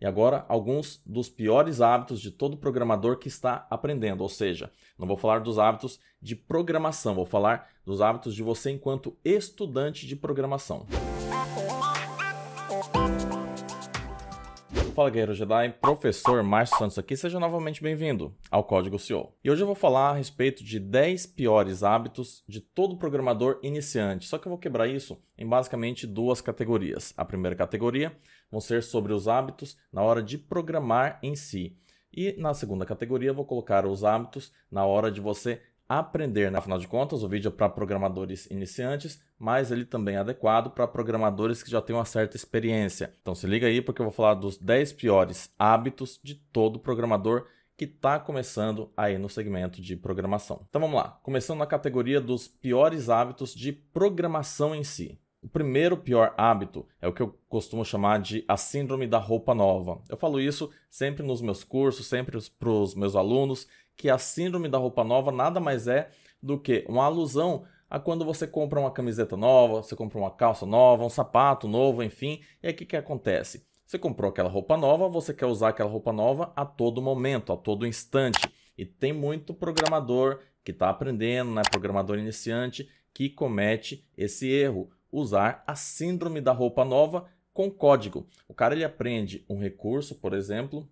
E agora, alguns dos piores hábitos de todo programador que está aprendendo. Ou seja, não vou falar dos hábitos de programação, vou falar dos hábitos de você enquanto estudante de programação. Fala Guerreiro Jedi, professor Márcio Santos aqui, seja novamente bem-vindo ao Código CEO. E hoje eu vou falar a respeito de 10 piores hábitos de todo programador iniciante, só que eu vou quebrar isso em basicamente duas categorias. A primeira categoria vão ser sobre os hábitos na hora de programar em si. E na segunda categoria, vou colocar os hábitos na hora de você aprender. Né? Afinal de contas, o vídeo é para programadores iniciantes, mas ele também é adequado para programadores que já têm uma certa experiência. Então se liga aí porque eu vou falar dos 10 piores hábitos de todo programador que está começando aí no segmento de programação. Então vamos lá, começando na categoria dos piores hábitos de programação em si. O primeiro pior hábito é o que eu costumo chamar de a síndrome da roupa nova. Eu falo isso sempre nos meus cursos, sempre para os meus alunos que a síndrome da roupa nova nada mais é do que uma alusão a quando você compra uma camiseta nova, você compra uma calça nova, um sapato novo, enfim. E aí o que, que acontece? Você comprou aquela roupa nova, você quer usar aquela roupa nova a todo momento, a todo instante. E tem muito programador que está aprendendo, né? programador iniciante, que comete esse erro. Usar a síndrome da roupa nova com código. O cara ele aprende um recurso, por exemplo,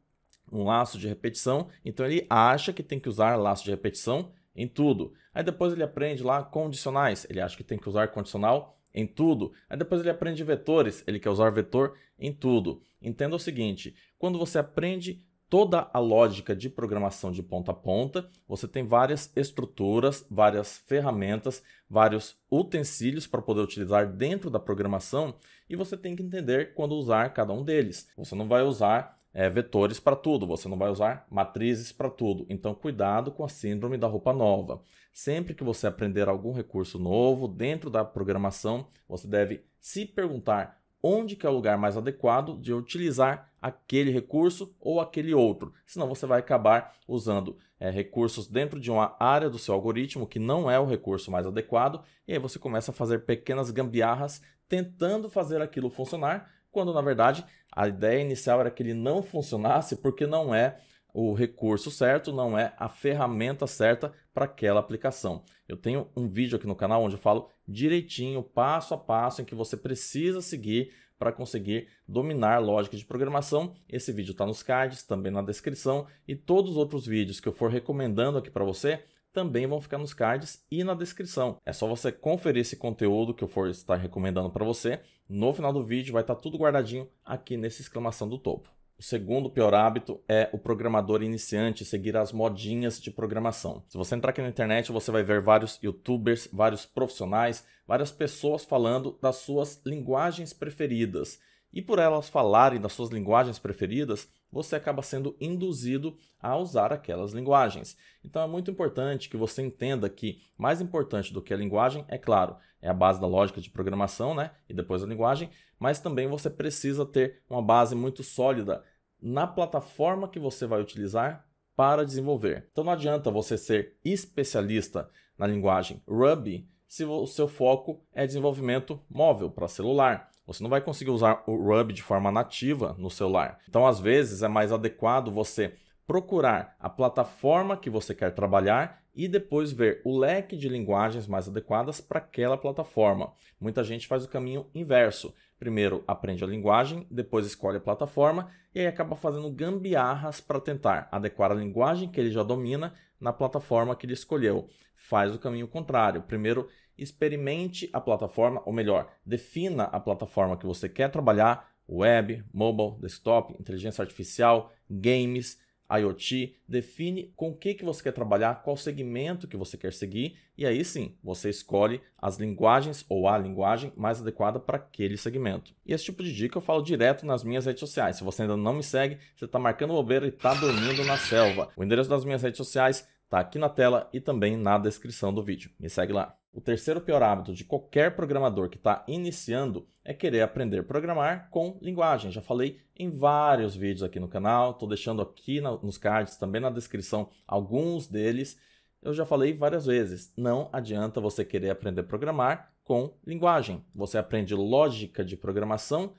um laço de repetição, então ele acha que tem que usar laço de repetição em tudo. Aí depois ele aprende lá condicionais, ele acha que tem que usar condicional em tudo. Aí depois ele aprende vetores, ele quer usar vetor em tudo. Entenda o seguinte, quando você aprende toda a lógica de programação de ponta a ponta, você tem várias estruturas, várias ferramentas, vários utensílios para poder utilizar dentro da programação e você tem que entender quando usar cada um deles. Você não vai usar é, vetores para tudo, você não vai usar matrizes para tudo. Então, cuidado com a síndrome da roupa nova. Sempre que você aprender algum recurso novo dentro da programação, você deve se perguntar onde que é o lugar mais adequado de utilizar aquele recurso ou aquele outro. Senão você vai acabar usando é, recursos dentro de uma área do seu algoritmo que não é o recurso mais adequado, e aí você começa a fazer pequenas gambiarras tentando fazer aquilo funcionar, quando na verdade a ideia inicial era que ele não funcionasse porque não é o recurso certo, não é a ferramenta certa para aquela aplicação. Eu tenho um vídeo aqui no canal onde eu falo direitinho, passo a passo, em que você precisa seguir para conseguir dominar lógica de programação. Esse vídeo está nos cards, também na descrição, e todos os outros vídeos que eu for recomendando aqui para você também vão ficar nos cards e na descrição. É só você conferir esse conteúdo que eu for estar recomendando para você. No final do vídeo vai estar tá tudo guardadinho aqui nessa exclamação do topo. O segundo pior hábito é o programador iniciante seguir as modinhas de programação. Se você entrar aqui na internet, você vai ver vários youtubers, vários profissionais, várias pessoas falando das suas linguagens preferidas. E por elas falarem das suas linguagens preferidas, você acaba sendo induzido a usar aquelas linguagens. Então é muito importante que você entenda que mais importante do que a linguagem, é claro, é a base da lógica de programação, né? E depois a linguagem, mas também você precisa ter uma base muito sólida na plataforma que você vai utilizar para desenvolver. Então não adianta você ser especialista na linguagem Ruby se o seu foco é desenvolvimento móvel para celular. Você não vai conseguir usar o Ruby de forma nativa no celular. Então, às vezes, é mais adequado você procurar a plataforma que você quer trabalhar e depois ver o leque de linguagens mais adequadas para aquela plataforma. Muita gente faz o caminho inverso. Primeiro aprende a linguagem, depois escolhe a plataforma e aí acaba fazendo gambiarras para tentar adequar a linguagem que ele já domina na plataforma que ele escolheu. Faz o caminho contrário. Primeiro experimente a plataforma, ou melhor, defina a plataforma que você quer trabalhar, web, mobile, desktop, inteligência artificial, games, IoT, define com o que, que você quer trabalhar, qual segmento que você quer seguir, e aí sim você escolhe as linguagens ou a linguagem mais adequada para aquele segmento. E esse tipo de dica eu falo direto nas minhas redes sociais. Se você ainda não me segue, você está marcando bobeira e está dormindo na selva. O endereço das minhas redes sociais está aqui na tela e também na descrição do vídeo. Me segue lá. O terceiro pior hábito de qualquer programador que está iniciando é querer aprender a programar com linguagem. Já falei em vários vídeos aqui no canal, estou deixando aqui na, nos cards, também na descrição, alguns deles. Eu já falei várias vezes, não adianta você querer aprender a programar com linguagem. Você aprende lógica de programação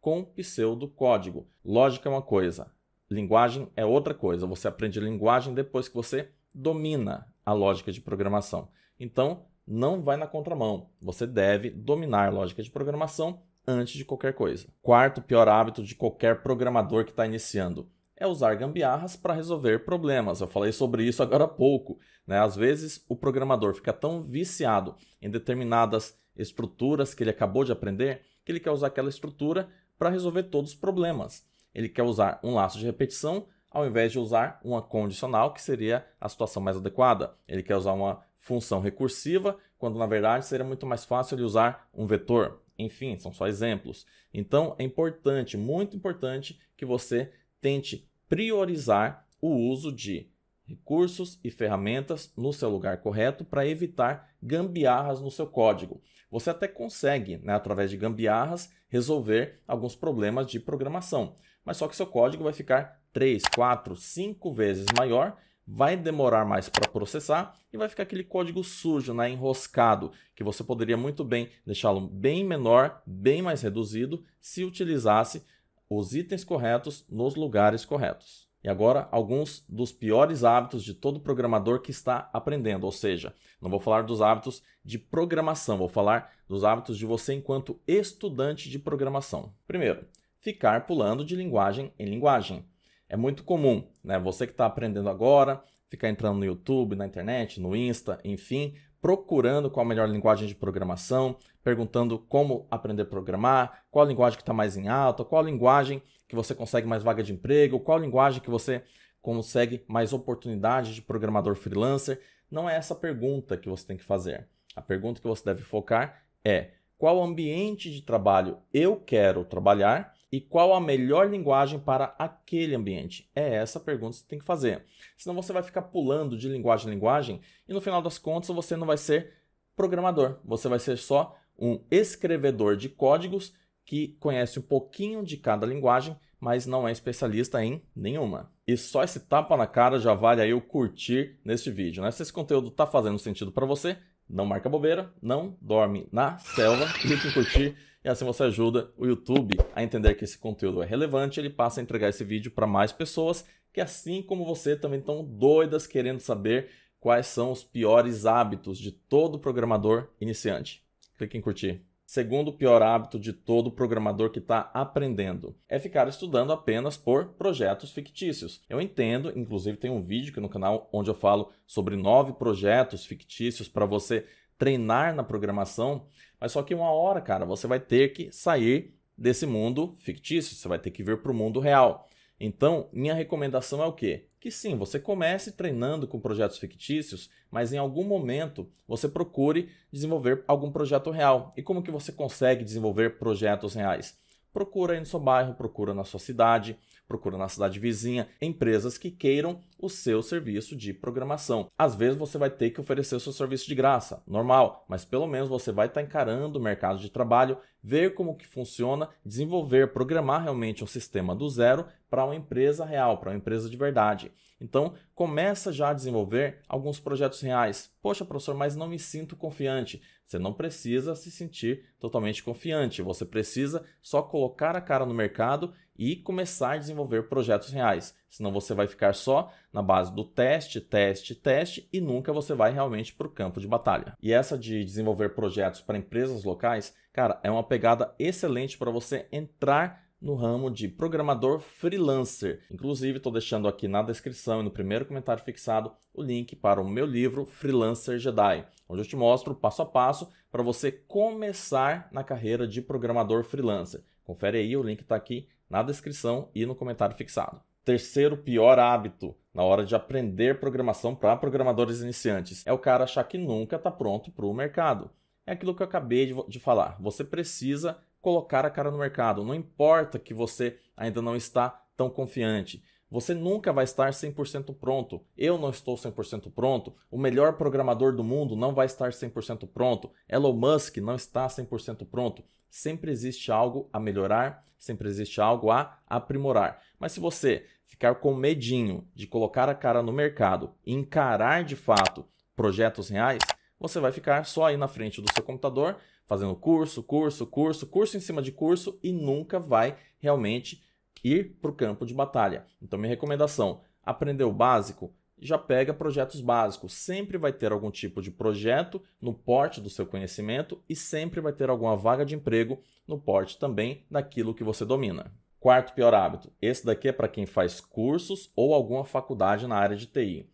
com pseudocódigo. Lógica é uma coisa, linguagem é outra coisa. Você aprende linguagem depois que você domina a lógica de programação. Então, não vai na contramão. Você deve dominar lógica de programação antes de qualquer coisa. Quarto pior hábito de qualquer programador que está iniciando é usar gambiarras para resolver problemas. Eu falei sobre isso agora há pouco. Né? Às vezes o programador fica tão viciado em determinadas estruturas que ele acabou de aprender que ele quer usar aquela estrutura para resolver todos os problemas. Ele quer usar um laço de repetição ao invés de usar uma condicional, que seria a situação mais adequada. Ele quer usar uma função recursiva, quando na verdade seria muito mais fácil ele usar um vetor. Enfim, são só exemplos. Então é importante, muito importante, que você tente priorizar o uso de recursos e ferramentas no seu lugar correto para evitar gambiarras no seu código. Você até consegue, né, através de gambiarras, resolver alguns problemas de programação, mas só que seu código vai ficar 3, 4, 5 vezes maior vai demorar mais para processar e vai ficar aquele código sujo, né, enroscado, que você poderia muito bem deixá-lo bem menor, bem mais reduzido, se utilizasse os itens corretos nos lugares corretos. E agora, alguns dos piores hábitos de todo programador que está aprendendo, ou seja, não vou falar dos hábitos de programação, vou falar dos hábitos de você enquanto estudante de programação. Primeiro, ficar pulando de linguagem em linguagem. É muito comum, né? Você que está aprendendo agora, ficar entrando no YouTube, na internet, no Insta, enfim, procurando qual a melhor linguagem de programação, perguntando como aprender a programar, qual a linguagem que está mais em alta, qual a linguagem que você consegue mais vaga de emprego, qual a linguagem que você consegue mais oportunidade de programador freelancer. Não é essa pergunta que você tem que fazer. A pergunta que você deve focar é qual ambiente de trabalho eu quero trabalhar e qual a melhor linguagem para aquele ambiente? É essa a pergunta que você tem que fazer. Senão você vai ficar pulando de linguagem em linguagem e no final das contas você não vai ser programador. Você vai ser só um escrevedor de códigos que conhece um pouquinho de cada linguagem, mas não é especialista em nenhuma. E só esse tapa na cara já vale aí o curtir neste vídeo. Né? Se esse conteúdo está fazendo sentido para você, não marca bobeira, não dorme na selva, clique em curtir e assim você ajuda o YouTube a entender que esse conteúdo é relevante, ele passa a entregar esse vídeo para mais pessoas que assim como você também estão doidas querendo saber quais são os piores hábitos de todo programador iniciante. Clique em curtir. Segundo o pior hábito de todo programador que está aprendendo, é ficar estudando apenas por projetos fictícios. Eu entendo, inclusive tem um vídeo aqui no canal onde eu falo sobre nove projetos fictícios para você treinar na programação, mas só que uma hora, cara, você vai ter que sair desse mundo fictício, você vai ter que vir para o mundo real. Então, minha recomendação é o quê? Que sim, você comece treinando com projetos fictícios, mas em algum momento você procure desenvolver algum projeto real. E como que você consegue desenvolver projetos reais? Procura aí no seu bairro, procura na sua cidade, procura na cidade vizinha empresas que queiram o seu serviço de programação. Às vezes você vai ter que oferecer o seu serviço de graça, normal, mas pelo menos você vai estar tá encarando o mercado de trabalho, ver como que funciona, desenvolver, programar realmente um sistema do zero para uma empresa real, para uma empresa de verdade. Então, começa já a desenvolver alguns projetos reais. Poxa, professor, mas não me sinto confiante. Você não precisa se sentir totalmente confiante. Você precisa só colocar a cara no mercado e começar a desenvolver projetos reais. Senão você vai ficar só na base do teste, teste, teste e nunca você vai realmente para o campo de batalha. E essa de desenvolver projetos para empresas locais, cara, é uma pegada excelente para você entrar no ramo de programador freelancer. Inclusive, estou deixando aqui na descrição e no primeiro comentário fixado o link para o meu livro Freelancer Jedi, onde eu te mostro passo a passo para você começar na carreira de programador freelancer. Confere aí, o link está aqui na descrição e no comentário fixado. Terceiro pior hábito na hora de aprender programação para programadores iniciantes é o cara achar que nunca está pronto para o mercado. É aquilo que eu acabei de falar. Você precisa colocar a cara no mercado. Não importa que você ainda não está tão confiante. Você nunca vai estar 100% pronto. Eu não estou 100% pronto. O melhor programador do mundo não vai estar 100% pronto. Elon Musk não está 100% pronto sempre existe algo a melhorar, sempre existe algo a aprimorar. Mas se você ficar com medinho de colocar a cara no mercado e encarar de fato projetos reais, você vai ficar só aí na frente do seu computador, fazendo curso, curso, curso, curso em cima de curso e nunca vai realmente ir para o campo de batalha. Então, minha recomendação: aprender o básico, já pega projetos básicos. Sempre vai ter algum tipo de projeto no porte do seu conhecimento e sempre vai ter alguma vaga de emprego no porte também daquilo que você domina. Quarto pior hábito: esse daqui é para quem faz cursos ou alguma faculdade na área de TI.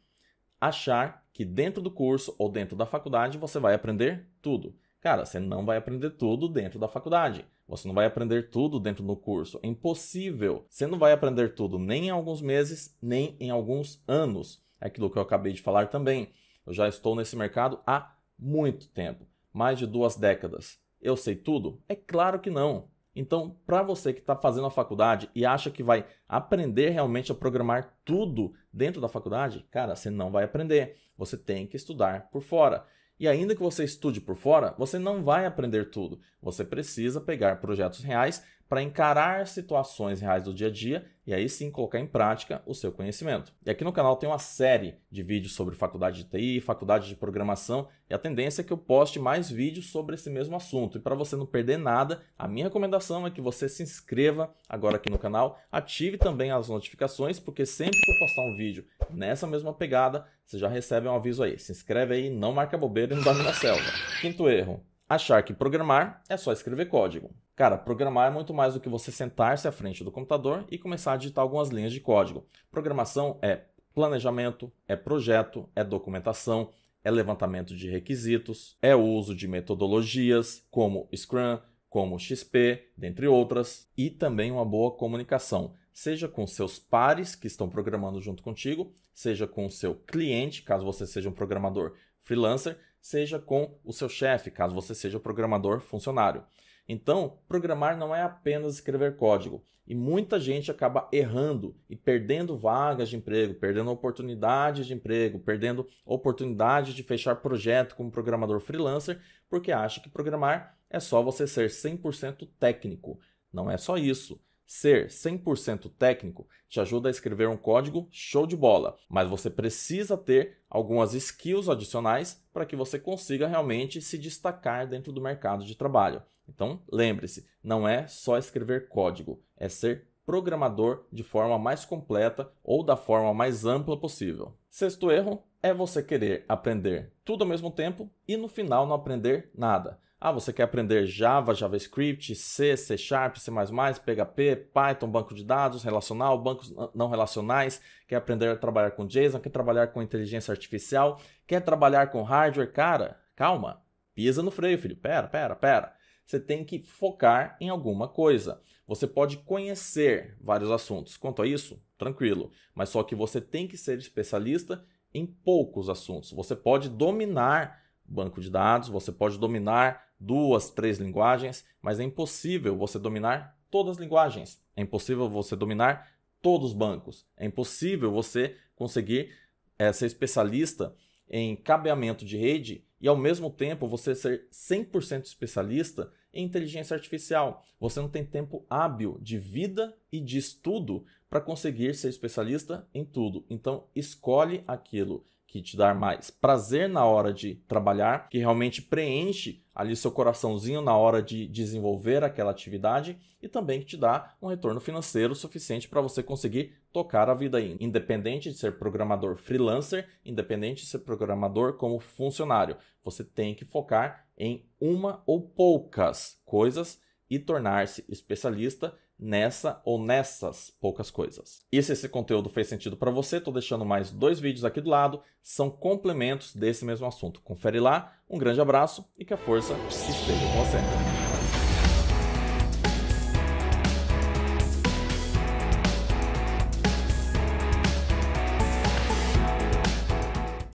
Achar que dentro do curso ou dentro da faculdade você vai aprender tudo. Cara, você não vai aprender tudo dentro da faculdade. Você não vai aprender tudo dentro do curso. É impossível. Você não vai aprender tudo nem em alguns meses, nem em alguns anos. É aquilo que eu acabei de falar também. Eu já estou nesse mercado há muito tempo mais de duas décadas. Eu sei tudo? É claro que não. Então, para você que está fazendo a faculdade e acha que vai aprender realmente a programar tudo dentro da faculdade, cara, você não vai aprender. Você tem que estudar por fora. E ainda que você estude por fora, você não vai aprender tudo. Você precisa pegar projetos reais para encarar situações reais do dia a dia e aí sim colocar em prática o seu conhecimento. E aqui no canal tem uma série de vídeos sobre faculdade de TI, faculdade de programação, e a tendência é que eu poste mais vídeos sobre esse mesmo assunto. E para você não perder nada, a minha recomendação é que você se inscreva agora aqui no canal, ative também as notificações, porque sempre que eu postar um vídeo nessa mesma pegada, você já recebe um aviso aí. Se inscreve aí, não marca bobeira e não dorme na selva. Quinto erro, achar que programar é só escrever código. Cara, programar é muito mais do que você sentar-se à frente do computador e começar a digitar algumas linhas de código. Programação é planejamento, é projeto, é documentação, é levantamento de requisitos, é o uso de metodologias como Scrum, como XP, dentre outras, e também uma boa comunicação, seja com seus pares que estão programando junto contigo, seja com o seu cliente, caso você seja um programador freelancer, seja com o seu chefe, caso você seja um programador funcionário. Então, programar não é apenas escrever código, e muita gente acaba errando e perdendo vagas de emprego, perdendo oportunidades de emprego, perdendo oportunidades de fechar projeto como programador freelancer, porque acha que programar é só você ser 100% técnico. Não é só isso. Ser 100% técnico te ajuda a escrever um código show de bola, mas você precisa ter algumas skills adicionais para que você consiga realmente se destacar dentro do mercado de trabalho. Então, lembre-se, não é só escrever código, é ser programador de forma mais completa ou da forma mais ampla possível. Sexto erro é você querer aprender tudo ao mesmo tempo e no final não aprender nada. Ah, você quer aprender Java, JavaScript, C, C Sharp, C++, PHP, Python, banco de dados relacional, bancos não relacionais, quer aprender a trabalhar com JSON, quer trabalhar com inteligência artificial, quer trabalhar com hardware, cara, calma, pisa no freio, filho, pera, pera, pera. Você tem que focar em alguma coisa. Você pode conhecer vários assuntos. Quanto a isso, tranquilo, mas só que você tem que ser especialista em poucos assuntos. Você pode dominar banco de dados, você pode dominar duas, três linguagens, mas é impossível você dominar todas as linguagens. É impossível você dominar todos os bancos. É impossível você conseguir é, ser especialista em cabeamento de rede e, ao mesmo tempo, você ser 100% especialista em inteligência artificial. Você não tem tempo hábil de vida e de estudo para conseguir ser especialista em tudo. Então, escolhe aquilo que te dar mais prazer na hora de trabalhar, que realmente preenche ali seu coraçãozinho na hora de desenvolver aquela atividade e também que te dá um retorno financeiro suficiente para você conseguir tocar a vida aí, independente de ser programador freelancer, independente de ser programador como funcionário. Você tem que focar em uma ou poucas coisas e tornar-se especialista nessa ou nessas poucas coisas. E se esse conteúdo fez sentido para você, estou deixando mais dois vídeos aqui do lado, são complementos desse mesmo assunto. Confere lá, um grande abraço e que a força esteja com você.